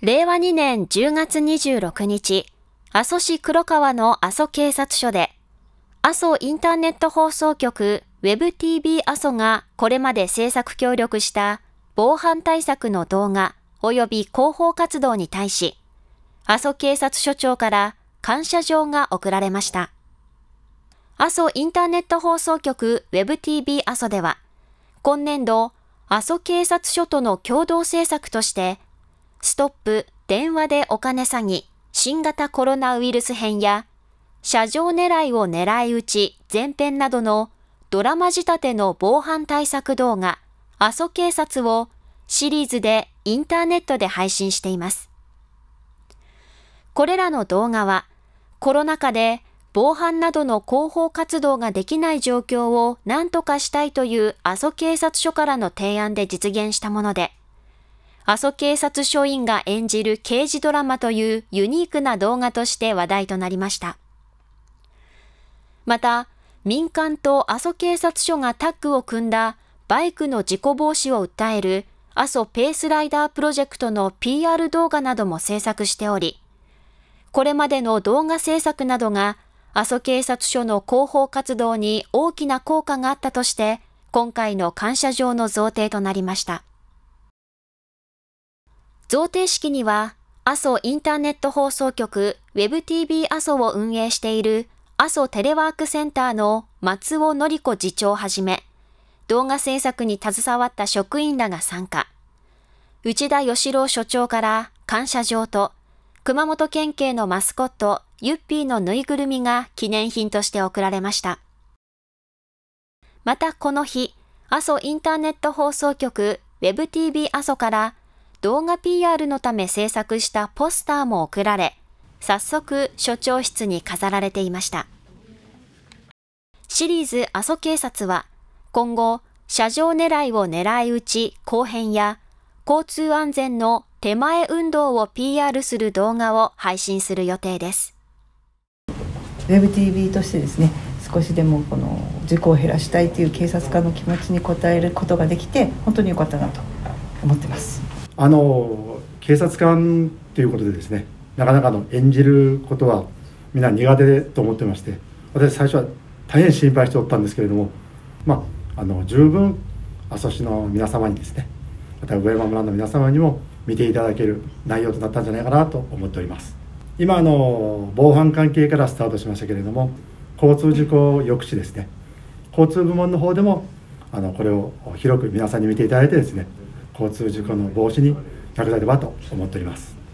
令和2年10月26日、阿蘇市黒川の阿蘇警察署で、阿蘇インターネット放送局 WebTV 阿蘇がこれまで制作協力した防犯対策の動画及び広報活動に対し、阿蘇警察署長から感謝状が贈られました。阿蘇インターネット放送局 WebTV 阿蘇では、今年度、阿蘇警察署との共同制作として、ストップ電話でお金詐欺新型コロナウイルス編や車上狙いを狙い撃ち前編などのドラマ仕立ての防犯対策動画阿蘇警察をシリーズでインターネットで配信しています。これらの動画はコロナ禍で防犯などの広報活動ができない状況を何とかしたいという阿蘇警察署からの提案で実現したもので、阿蘇警察署員が演じる刑事ドラマというユニークな動画として話題となりました。また、民間と阿蘇警察署がタッグを組んだバイクの事故防止を訴える阿蘇ペースライダープロジェクトの PR 動画なども制作しており、これまでの動画制作などが阿蘇警察署の広報活動に大きな効果があったとして、今回の感謝状の贈呈となりました。贈呈式には、阿蘇インターネット放送局 WebTV 阿蘇を運営している阿蘇テレワークセンターの松尾り子次長をはじめ、動画制作に携わった職員らが参加。内田義郎所長から感謝状と、熊本県警のマスコット、ユッピーのぬいぐるみが記念品として贈られました。またこの日、阿蘇インターネット放送局 WebTV 阿蘇から動画 PR のため制作したポスターも送られ、早速所長室に飾られていました。シリーズ阿蘇警察は今後、車上狙いを狙い撃ち後編や交通安全の手前運動を PR する動画を配信する予定です。WebTV としてですね少しでもこの事故を減らしたいという警察官の気持ちに応えることができて本当に良かったなと思ってます。あの警察官ということでですねなかなかの演じることはみんな苦手と思ってまして私最初は大変心配しておったんですけれどもまあの十分阿蘇市の皆様にですねまた上山村の皆様にも見ていただける内容となったんじゃないかなと思っております今あの防犯関係からスタートしましたけれども交通事故抑止ですね交通部門の方でもあのこれを広く皆さんに見ていただいてですね交通事故の防止に役立てばと思っております。